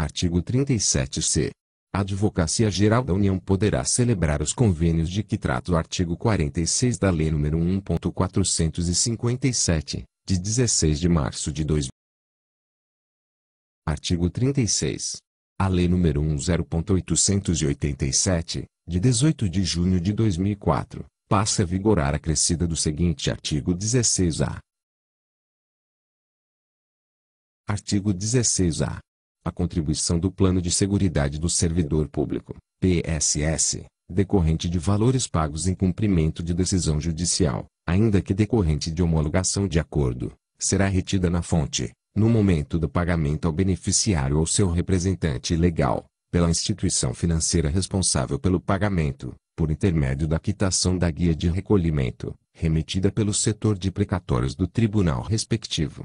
Artigo 37-C. A Advocacia Geral da União poderá celebrar os convênios de que trata o artigo 46 da Lei nº 1.457, de 16 de março de 2000. Artigo 36. A Lei nº 10.887, de 18 de junho de 2004, passa a vigorar acrescida do seguinte artigo 16-A. Artigo 16-A a contribuição do Plano de Seguridade do Servidor Público, PSS, decorrente de valores pagos em cumprimento de decisão judicial, ainda que decorrente de homologação de acordo, será retida na fonte, no momento do pagamento ao beneficiário ou seu representante legal, pela instituição financeira responsável pelo pagamento, por intermédio da quitação da guia de recolhimento, remetida pelo setor de precatórios do tribunal respectivo.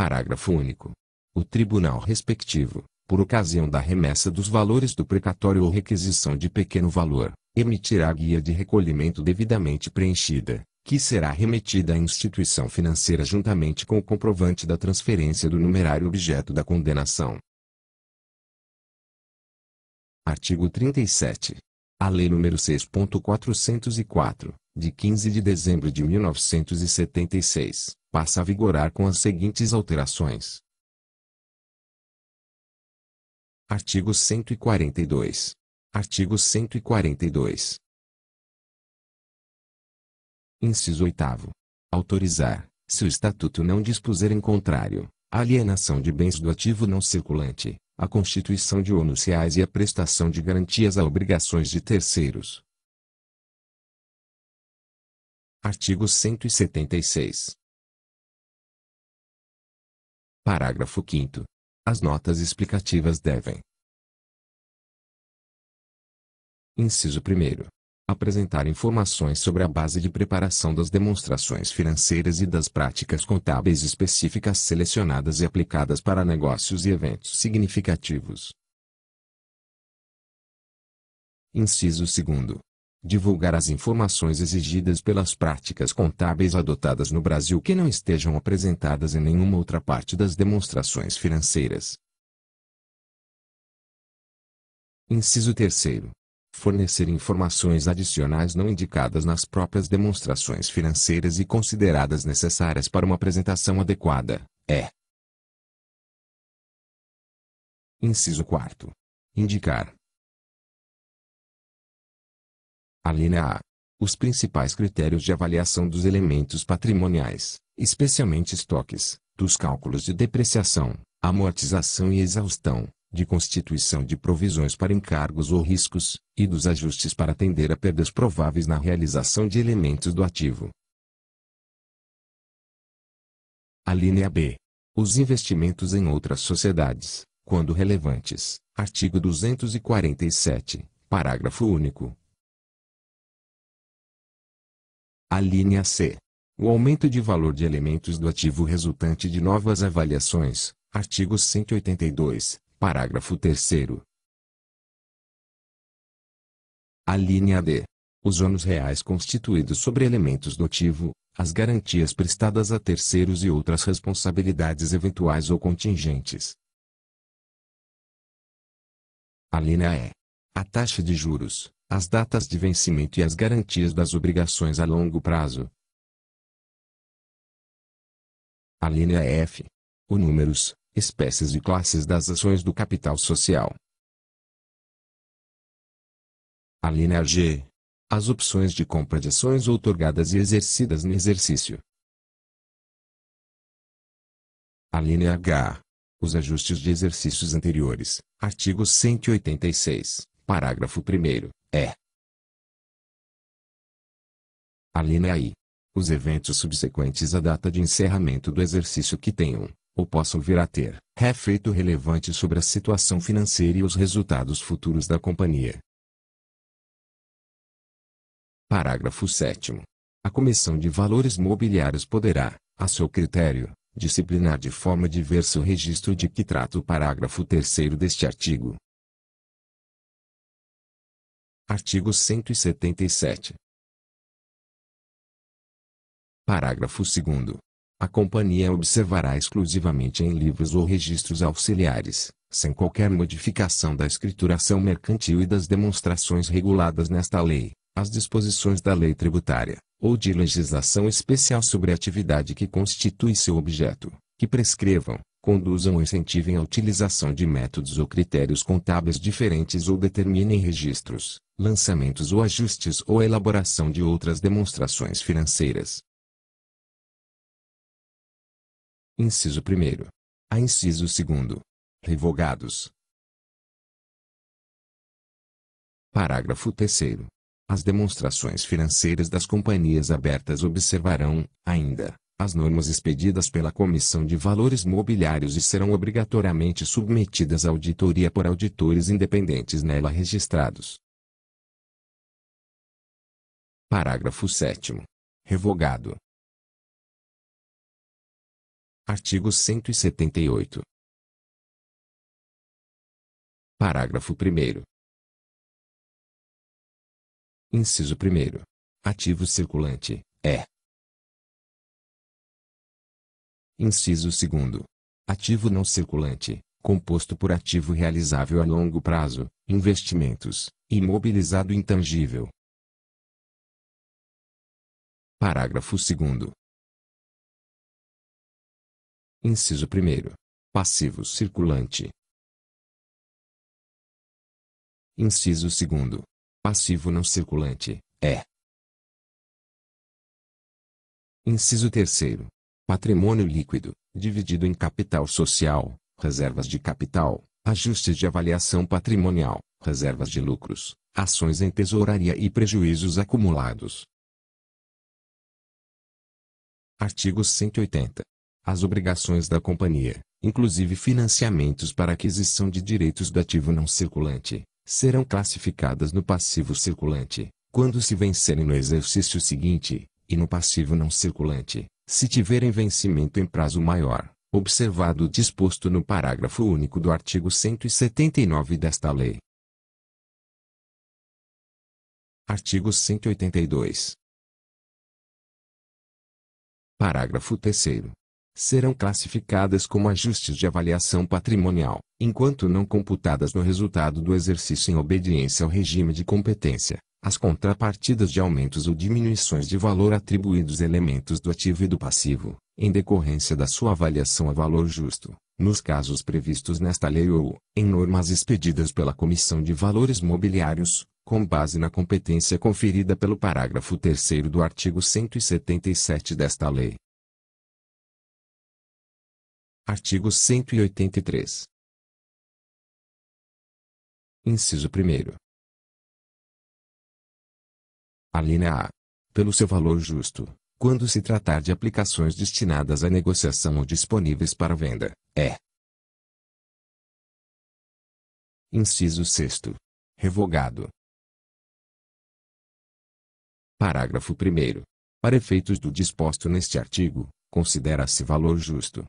Parágrafo único. O tribunal respectivo, por ocasião da remessa dos valores do precatório ou requisição de pequeno valor, emitirá guia de recolhimento devidamente preenchida, que será remetida à instituição financeira juntamente com o comprovante da transferência do numerário objeto da condenação. Artigo 37. A Lei nº 6.404, de 15 de dezembro de 1976, passa a vigorar com as seguintes alterações. Artigo 142. Artigo 142. Inciso 8. Autorizar, se o Estatuto não dispuser em contrário, a alienação de bens do ativo não circulante, a constituição de onuciais e a prestação de garantias a obrigações de terceiros. Artigo 176. Parágrafo 5 As notas explicativas devem Inciso 1 apresentar informações sobre a base de preparação das demonstrações financeiras e das práticas contábeis específicas selecionadas e aplicadas para negócios e eventos significativos. Inciso 2 divulgar as informações exigidas pelas práticas contábeis adotadas no Brasil que não estejam apresentadas em nenhuma outra parte das demonstrações financeiras. Inciso 3 fornecer informações adicionais não indicadas nas próprias demonstrações financeiras e consideradas necessárias para uma apresentação adequada, é. Inciso 4. Indicar, Alínea A. Os principais critérios de avaliação dos elementos patrimoniais, especialmente estoques, dos cálculos de depreciação, amortização e exaustão, de constituição de provisões para encargos ou riscos, e dos ajustes para atender a perdas prováveis na realização de elementos do ativo. Alínea B. Os investimentos em outras sociedades, quando relevantes. Artigo 247, parágrafo único. A linha C. O aumento de valor de elementos do ativo resultante de novas avaliações. Artigo 182, parágrafo 3 A linha D. Os ônus reais constituídos sobre elementos do ativo, as garantias prestadas a terceiros e outras responsabilidades eventuais ou contingentes. A linha E. A taxa de juros, as datas de vencimento e as garantias das obrigações a longo prazo. A linha F. O números, espécies e classes das ações do capital social. A linha G. As opções de compra de ações outorgadas e exercidas no exercício. A linha H. Os ajustes de exercícios anteriores, artigo 186, parágrafo 1 é. Alinea aí. Os eventos subsequentes à data de encerramento do exercício que tenham, ou possam vir a ter, refeito relevante sobre a situação financeira e os resultados futuros da companhia. Parágrafo 7. A Comissão de Valores Mobiliários poderá, a seu critério, disciplinar de forma diversa o registro de que trata o parágrafo 3 deste artigo, Artigo 177. Parágrafo 2. A companhia observará exclusivamente em livros ou registros auxiliares, sem qualquer modificação da escrituração mercantil e das demonstrações reguladas nesta lei, as disposições da lei tributária, ou de legislação especial sobre a atividade que constitui seu objeto, que prescrevam, conduzam ou incentivem a utilização de métodos ou critérios contábeis diferentes ou determinem registros, lançamentos ou ajustes ou a elaboração de outras demonstrações financeiras. Inciso 1 a inciso 2 revogados. Parágrafo 3 As demonstrações financeiras das companhias abertas observarão, ainda, as normas expedidas pela Comissão de Valores Mobiliários e serão obrigatoriamente submetidas à auditoria por auditores independentes nela registrados. Parágrafo 7. Revogado. Artigo 178. Parágrafo 1. Inciso 1. Ativo circulante é Inciso 2. Ativo não circulante, composto por ativo realizável a longo prazo, investimentos, imobilizado intangível. Parágrafo 2. Inciso 1. Passivo circulante. Inciso 2. Passivo não circulante, é. Inciso 3 patrimônio líquido, dividido em capital social, reservas de capital, ajustes de avaliação patrimonial, reservas de lucros, ações em tesouraria e prejuízos acumulados. Artigo 180. As obrigações da companhia, inclusive financiamentos para aquisição de direitos do ativo não circulante, serão classificadas no passivo circulante, quando se vencerem no exercício seguinte, e no passivo não circulante, se tiverem vencimento em prazo maior, observado o disposto no parágrafo único do artigo 179 desta lei. Artigo 182. Parágrafo 3 serão classificadas como ajustes de avaliação patrimonial, enquanto não computadas no resultado do exercício em obediência ao regime de competência, as contrapartidas de aumentos ou diminuições de valor atribuídos elementos do ativo e do passivo, em decorrência da sua avaliação a valor justo, nos casos previstos nesta lei ou, em normas expedidas pela Comissão de Valores Mobiliários, com base na competência conferida pelo parágrafo 3 do artigo 177 desta lei. Artigo 183. Inciso 1. A linha A. Pelo seu valor justo, quando se tratar de aplicações destinadas à negociação ou disponíveis para venda, é. Inciso 6. Revogado. Parágrafo 1. Para efeitos do disposto neste artigo, considera-se valor justo.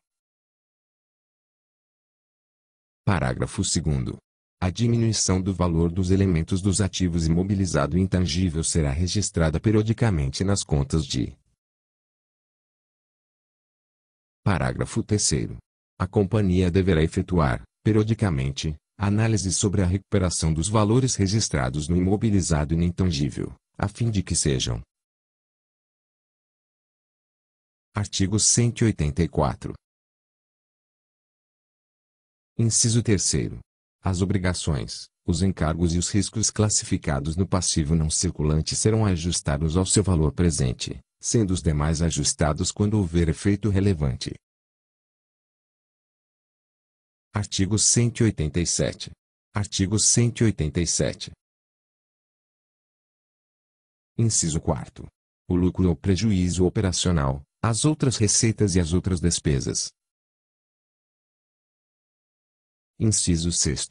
Parágrafo 2. A diminuição do valor dos elementos dos ativos imobilizado e intangível será registrada periodicamente nas contas de. Parágrafo 3. A companhia deverá efetuar, periodicamente, análise sobre a recuperação dos valores registrados no imobilizado e no intangível, a fim de que sejam. Artigo 184. Inciso 3. As obrigações, os encargos e os riscos classificados no passivo não circulante serão ajustados ao seu valor presente, sendo os demais ajustados quando houver efeito relevante. Artigo 187. Artigo 187. Inciso 4. O lucro ou prejuízo operacional, as outras receitas e as outras despesas, Inciso 6.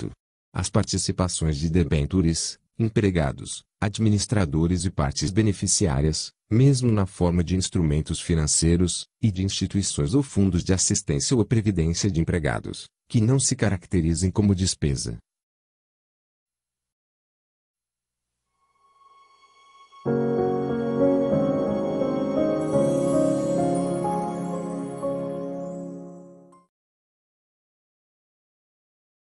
As participações de debentures, empregados, administradores e partes beneficiárias, mesmo na forma de instrumentos financeiros, e de instituições ou fundos de assistência ou previdência de empregados, que não se caracterizem como despesa,